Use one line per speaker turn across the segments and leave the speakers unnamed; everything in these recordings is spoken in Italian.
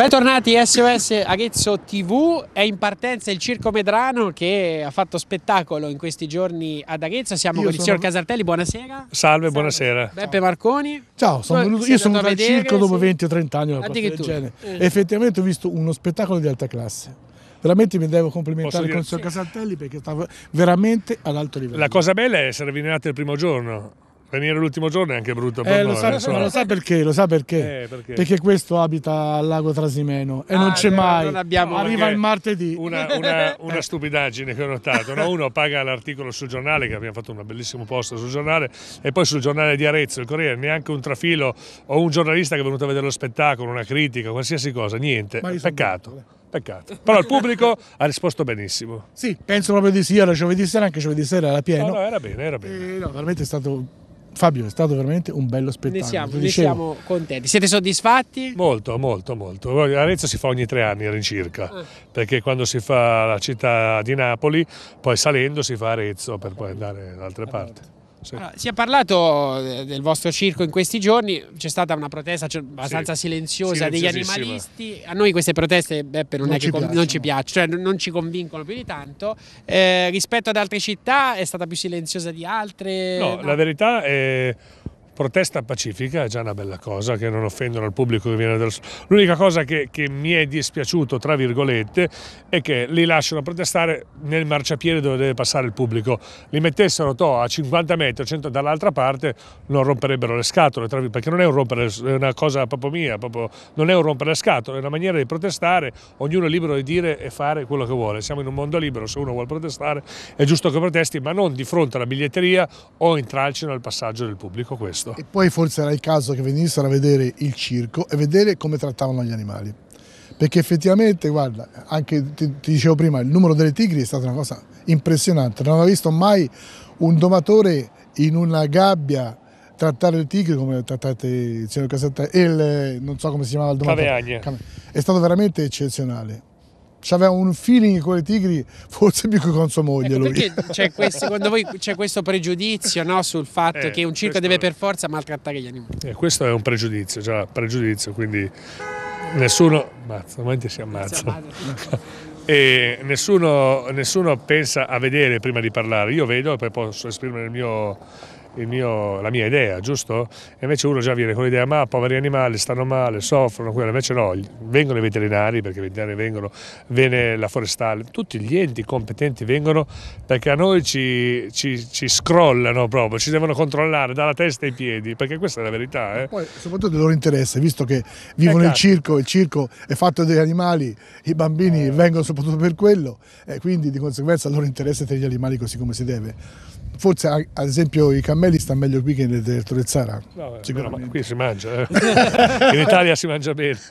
Bentornati SOS Arezzo TV, è in partenza il Circo Medrano che ha fatto spettacolo in questi giorni ad Arezzo, siamo io con sono... il signor Casartelli, buonasera. Salve,
Salve. buonasera.
Beppe Ciao. Marconi. Ciao, sono venuto, io sono venuto al circo dopo sì. 20 o 30 anni, una cosa del Eh.
Effettivamente ho visto uno spettacolo di alta classe veramente mi devo complimentare con il signor
Casartelli perché stava
veramente ad
alto livello. La cosa bella è essere venuti il primo giorno. Venire l'ultimo giorno è anche brutto eh, per eh, noi, Lo sa, so. lo sa
perché? Lo sa perché? Eh, perché? perché? questo abita al lago Trasimeno e ah, non c'è eh, mai. Non Arriva il
martedì. Una, una, una stupidaggine che ho notato. No? Uno paga l'articolo sul giornale, che abbiamo fatto un bellissimo post sul giornale, e poi sul giornale di Arezzo, il Corriere, neanche un trafilo o un giornalista che è venuto a vedere lo spettacolo, una critica, qualsiasi cosa, niente. Peccato. Eh. Peccato. Però il pubblico ha risposto
benissimo.
Sì, penso proprio di sì. Era giovedì sera, anche giovedì sera era pieno. No, no era bene, era bene. Eh, no, veramente è stato Fabio, è stato veramente un bello spettacolo. Ne siamo, ne siamo
contenti. Siete soddisfatti?
Molto, molto, molto. Arezzo si fa ogni tre anni all'incirca, ah. perché quando si fa la città di Napoli, poi salendo si fa Arezzo per poi andare da altre ah, parti. Sì. Allora,
si è parlato eh, del vostro circo in questi giorni, c'è stata una protesta cioè, abbastanza sì. silenziosa degli animalisti, a noi queste proteste Beppe, non, non, ci, piacciono. non ci piacciono, cioè non ci convincono più di tanto, eh, rispetto ad altre città è stata più silenziosa di altre? No, no? la
verità è protesta pacifica è già una bella cosa, che non offendono il pubblico che viene dal sud. L'unica cosa che, che, mi è dispiaciuto, tra virgolette, è che li lasciano protestare nel marciapiede dove deve passare il pubblico. Li mettessero to, a 50 metri, 100 dall'altra parte, non romperebbero le scatole, perché non è un rompere, è una cosa proprio mia, proprio, non è un rompere le scatole, è una maniera di protestare, ognuno è libero di dire e fare quello che vuole. Siamo in un mondo libero, se uno vuole protestare è giusto che protesti, ma non di fronte alla biglietteria o intralcino al passaggio del pubblico questo questo. E
poi forse era il caso che venissero a vedere il circo e vedere come trattavano gli animali. Perché effettivamente, guarda, anche ti, ti dicevo prima, il numero delle tigri è stata una cosa impressionante. Non avevo visto mai un domatore in una gabbia trattare il tigre come trattate il signor Casetta e il, non so come si chiamava il domatore. Caveagne. È stato veramente eccezionale aveva un feeling con le tigri forse più che con sua moglie ecco, lui. C'è questo, secondo
voi c'è questo pregiudizio no, sul fatto eh, che un circo deve per forza maltrattare gli animali?
Eh, questo è un pregiudizio, già pregiudizio, quindi nessuno... Ammazza, momenti si ammazza. e nessuno, nessuno pensa a vedere prima di parlare, io vedo e poi posso esprimere il mio mio, la mia idea, giusto? E invece uno già viene con l'idea, ma poveri animali, stanno male, soffrono, quello. invece no, vengono i veterinari, perché i veterinari vengono, viene la forestale, tutti gli enti competenti vengono perché a noi ci, ci, ci scrollano proprio, ci devono controllare dalla testa ai piedi, perché questa è la verità. Eh. Poi,
soprattutto il loro interesse, visto che vivono il esatto. circo, il circo è fatto degli animali, i bambini eh. vengono soprattutto per quello, e quindi di conseguenza il loro interesse è tra gli animali così come si deve. Forse ad esempio i cammelli me li sta meglio qui che nel Trezzara.
No, Sicuramente. qui si mangia, eh. in Italia si mangia bene.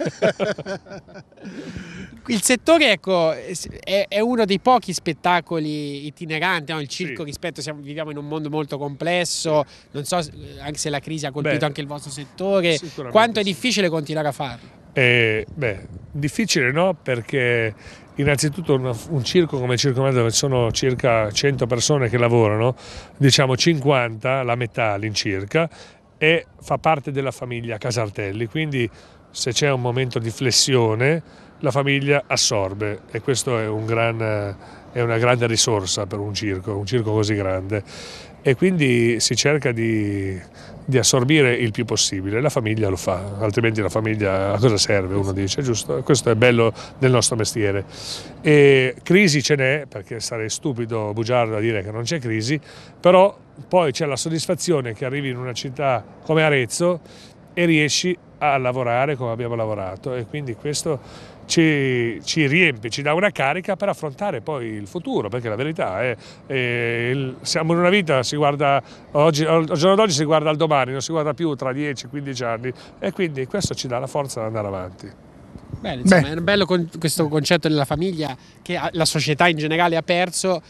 Il settore ecco, è, uno dei pochi spettacoli itineranti, no? il circo sì. rispetto, siamo, viviamo in un mondo molto complesso, non so eh, anche se la crisi ha colpito beh, anche il vostro settore, quanto è difficile continuare a farlo?
Eh, beh, difficile no, perché innanzitutto un, un circo come il Circo dove sono circa 100 persone che lavorano, diciamo 50, la metà all'incirca, e fa parte della famiglia Casartelli, quindi se c'è un momento di flessione la famiglia assorbe e questo è un gran è una grande risorsa per un circo, un circo così grande e quindi si cerca di, di, assorbire il più possibile. La famiglia lo fa, altrimenti la famiglia a cosa serve? Uno dice, giusto, questo è bello del nostro mestiere. E crisi ce n'è, perché sarei stupido, bugiardo a dire che non c'è crisi, però poi c'è la soddisfazione che arrivi in una città come Arezzo e riesci a lavorare come abbiamo lavorato e quindi questo ci, ci riempie, ci dà una carica per affrontare poi il futuro, perché la verità è, eh, siamo in una vita, si guarda, oggi, al giorno d'oggi si guarda al domani, non si guarda più tra 10-15 anni e quindi questo ci dà la forza di andare avanti.
Bene, insomma, Beh. è bello con questo concetto della famiglia che la società in generale ha perso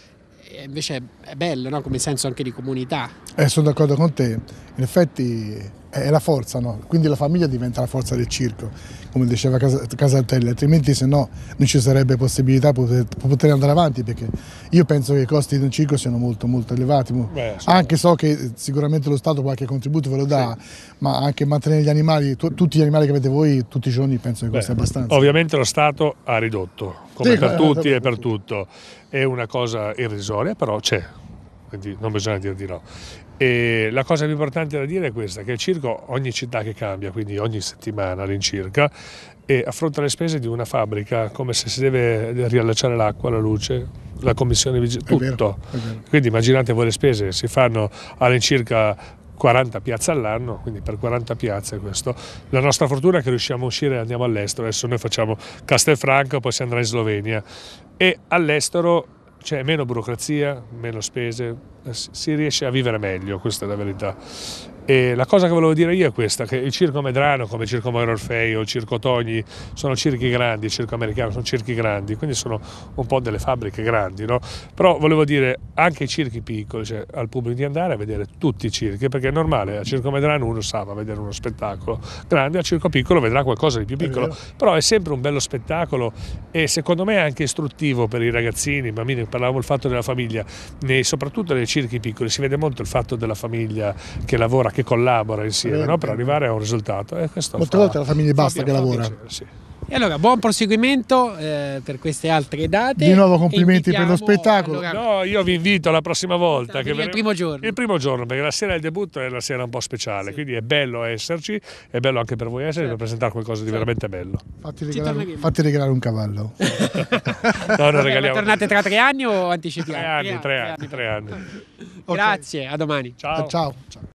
invece è bello no? come senso anche di comunità.
Eh, sono d'accordo con te, in effetti è la forza, no? quindi la famiglia diventa la forza del circo, come diceva Casaltelli, altrimenti se no non ci sarebbe possibilità di poter andare avanti perché io penso che i costi di un circo siano molto molto elevati, Beh, anche so che sicuramente lo Stato qualche contributo ve lo dà, sì. ma anche mantenere gli animali, tutti gli animali che avete voi tutti i giorni penso che costi Beh, abbastanza.
Ovviamente lo Stato ha ridotto, come sì, per eh, tutti e eh, per tutto, è una cosa irrisoria però c'è, quindi non bisogna dire di no. E la cosa più importante da dire è questa, che il circo ogni città che cambia, quindi ogni settimana all'incirca, e affronta le spese di una fabbrica come se si deve riallacciare l'acqua, la luce, la commissione vigile, tutto. È vero, è vero. Quindi immaginate voi le spese, si fanno all'incirca 40 piazze all'anno, quindi per 40 piazze questo. La nostra fortuna è che riusciamo a uscire e andiamo all'estero, adesso noi facciamo Castelfranco, poi si andrà in Slovenia e all'estero c'è cioè, meno burocrazia, meno spese, eh, si riesce a vivere meglio, questa è la verità. E la cosa che volevo dire io è questa, che il Circo Medrano, come il Circo Mauro Orfeo, il Circo Togni, sono circhi grandi, il Circo Americano sono circhi grandi, quindi sono un po' delle fabbriche grandi, no? Però volevo dire anche i circhi piccoli, cioè al pubblico di andare a vedere tutti i circhi, perché è normale, al Circo Medrano uno sa va a vedere uno spettacolo grande, al Circo Piccolo vedrà qualcosa di più piccolo, però è sempre un bello spettacolo e secondo me è anche istruttivo per i ragazzini, i bambini, parlavamo del fatto della famiglia, nei, soprattutto nei circhi piccoli si vede molto il fatto della famiglia che lavora, che che collabora insieme no? per arrivare a un risultato. E eh, questo Molte volte la famiglia basta che lavora. Piacere, sì.
E allora buon proseguimento eh, per queste altre date. Di nuovo complimenti per lo spettacolo. Allora...
No, io vi invito la prossima volta. che il primo giorno. Il primo giorno, perché la sera del debutto è una sera un po' speciale, sì. quindi è bello esserci, è bello anche per voi essere, certo. per presentare qualcosa di certo. veramente bello.
Fatti regalare, fatti regalare, un cavallo.
no, non regaliamo. Tornate tra tre anni o anticipiamo? Tre anni, tre, tre anni. Tre anni. Tre anni. Okay. Grazie, a domani. Ciao. Ciao.
Ciao.